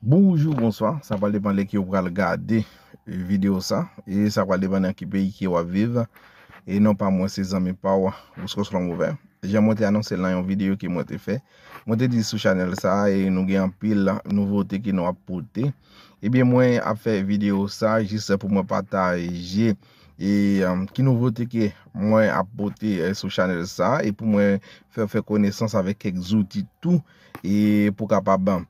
Bonjour, bonsoir, sa pal depande ki yo kal gade video sa E sa pal depande an ki peyi ki yo aviv E non pa mwen se zanme pa wak Bouskos lan mou ven Je mwen te anonsen lan yon video ki mwen te fe Mwen te di sou chanel sa E nou gen pil nouvote ki nou apote E bi mwen a fe video sa Jisè pou mwen pataje E ki nouvote ki mwen apote sou chanel sa E pou mwen fe konesans avek kek zouti tou E pou kapabam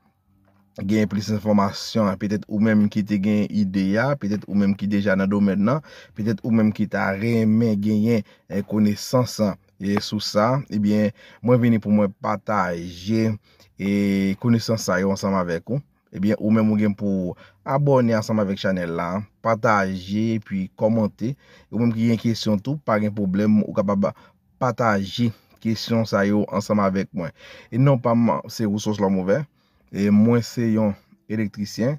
gen plis informasyon, petet ou menm ki te gen ideya, petet ou menm ki deja nan do men nan, petet ou menm ki ta remen gen yen eh, konesansan eh, sou sa, ebyen, eh mwen veni pou mwen pataje e konesansan yo ansanm avek ou, ebyen, ou menm ou gen pou abone ansanm avek chanel la, pataje, pi komante, ou menm ki gen kesyon tou, pa gen problem ou kapaba pataje kesyon sa yo ansanm avek mwen. E non pa mwen se gousos lom ouver, E mwen se yon elektrisyen,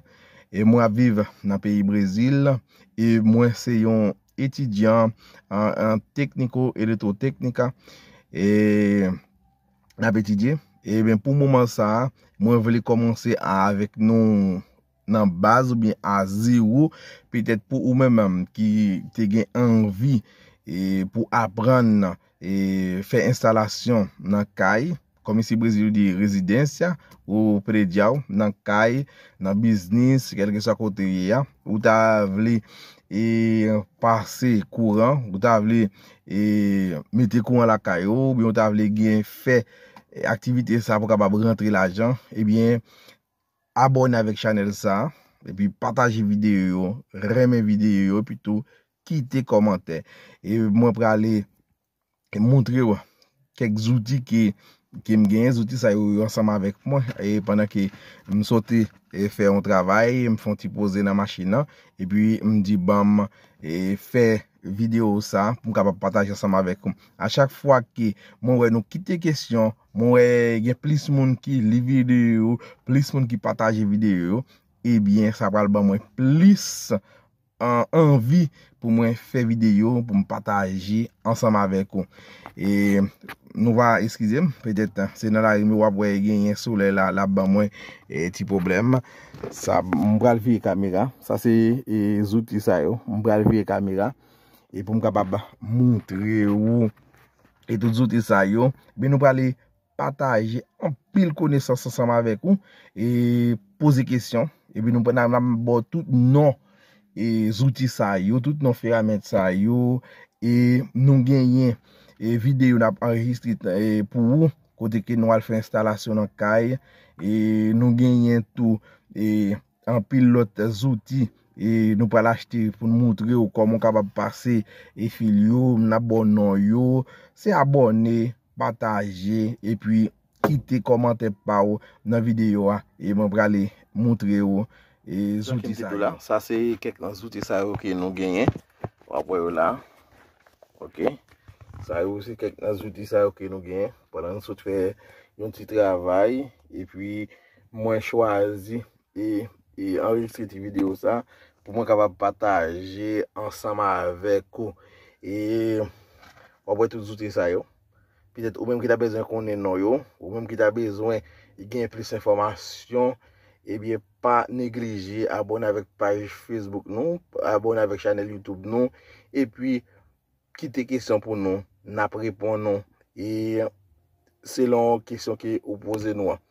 e mwen vive nan peyi Brezil, e mwen se yon etidyan en tekniko elektroteknika. Pou mouman sa, mwen veli komanse avik nou nan baz ou bin a zi ou. Petet pou ou menman ki te gen anvi pou apren e fe instalasyon nan kayi. komisi brezilou di rezidensya ou predjaw nan kaj, nan biznis, kelke sa koteye ya, ou ta vle e, pase kouran, ou ta vle e, mete kouran la kaj ou, ou ta vle gen fe e, aktivite sa pou kabab rentre la jan, abon avèk chanel sa, e pi pataje videyo, reme videyo, ki te komante, e mwen pre ale mwontre kek zouti ki ki m genye zouti sa yon ansama vek mwen e pwana ki m sote e fe yon travay, e m fwanti pose nan machina, e pi m di bam e fe video sa, m kapap pataje ansama vek m a chak fwa ki mwen nou kite kestyon, mwen gen plis moun ki li video, plis moun ki pataje video, e bien sa pral bam mwen plis anvi pou mwen fe video pou mwen pataje ansanm avek ou e nou va eskize, pedet se nan la mwen wapwe genye soule la labba mwen ti problem sa mwen pralviye kamera sa se zouti sa yo mwen pralviye kamera e pou mwen kapab mwontre ou etout zouti sa yo be nou prale pataje an pil konesans ansanm avek ou e pose kesyon e be nou prale nan mwen bote tout non E zouti sa yo, tout nou ferament sa yo e Nou genyen e videyo nap enregistri pou ou Kote ke nou alfe instalasyon nan kay Nou genyen tou an pilote zouti Nou pral achete pou nou moutre ou Koman kabab pase e fil yo Mnabon nan yo Se abone, pataje E pi kite komante pa ou nan videyo E moun prale moutre ou E zouti sa yo la. Sa se kek nan zouti sa yo ke nou genye. Wapoy yo la. Ok. Sa yo se kek nan zouti sa yo ke nou genye. Pendan sou te fè yon ti travay. E pwi mwen chwazi. E, e enregistri ti video sa. Pou mwen kapab pataje. Ansama avek yo. E wapoy tout zouti sa yo. Pidet ou menm ki ta bezwen konnen nou yo. Ou menm ki ta bezwen e genye plis informasyon. E bie pou. pa negleje abon avèk page Facebook nou, abon avèk chanel YouTube nou, epwi ki te kesyon pou nou, nap repon nou, e se lan kesyon ki opose nou an.